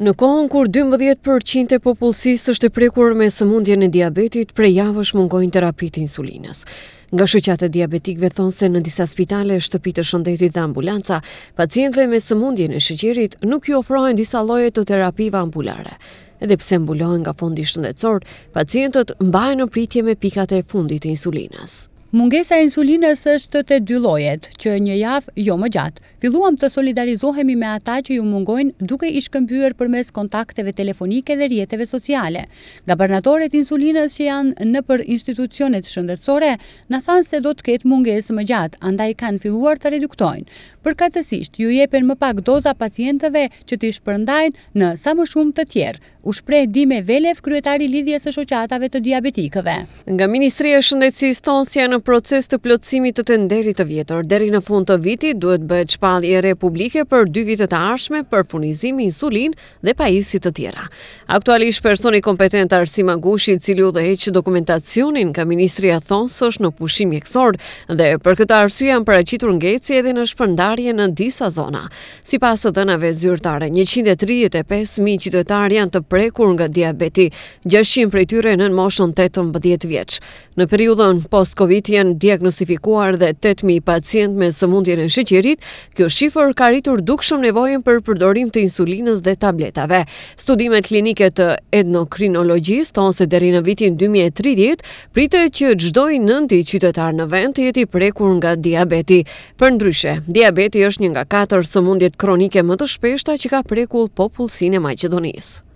Në kohën kur 12% e popullësisë është e prekur me sëmundjen e diabetit, prej javësh mungojnë terapitë insulinës. Nga shoqata diabetikëve thonë se në disa spitale, shtëpitë të shëndetit dhe ambulanca, pacientëve me sëmundjen e shëqirit nuk ju ofrohen disa lloje të terapive ambulare. Edhe pse mbulohen nga fondi shëndetësor, pacientët mbajnë në pritje me pikat e fundit të insulinës. Mungesa e insulinës është të dy llojet, që një javë jo më gjatë. Filluam të solidarizohemi me ata që ju mungojnë duke i shkëmbyer përmes kontakteve telefonike dhe rrjeteve sociale. Gabernatorët insulinës që janë nëpër institucionet shëndetësore na thanë se do të ketë mungesë më gjatë, andaj kanë filluar të reduktojnë. Përkatësisht, ju jepen më pak doza pacientëve që të shpërndajnë në sa më shumë të tjerë. U shpreh Dime Velev, kryetari lidhjes së shoqatave të diabetikëve. Nga Ministria e Shëndetësisë thonë se si proces të plotësimit të tenderit të vjetër. deri në fund të vitit duhet bëhet shpallje republike për dy vitet arshme për furnizimin e insulin dhe pajisit të tjera. Aktualisht personi kompetent Arsim Agushi i cili udhëheq dokumentacionin ka ministri thonës është në pushim mjekësor dhe për këtë arsye janë paraqitur ngeci edhe në shpërndarje në disa zona. Sipas të dhënave zyrtare 135 mijë qytetar janë të prekur nga diabeti, 600 prej tyre në moshën 18 vjeç në periudhën post covid janë diagnostifikuar dhe 8000 pacient me sëmundjen e sheqerit, kjo shifër ka rritur dukshëm nevojën për përdorim të insulinës dhe tabletave. Studimet klinike të endokrinologjisë thonë se deri në vitin 2030 pritet që çdo 9 qytetar në vend të jetë i prekur nga diabeti. Për ndryshe, diabeti është një nga katër sëmundjet kronike më të shpeshta që ka prekur popullsinë e Maqedonisë.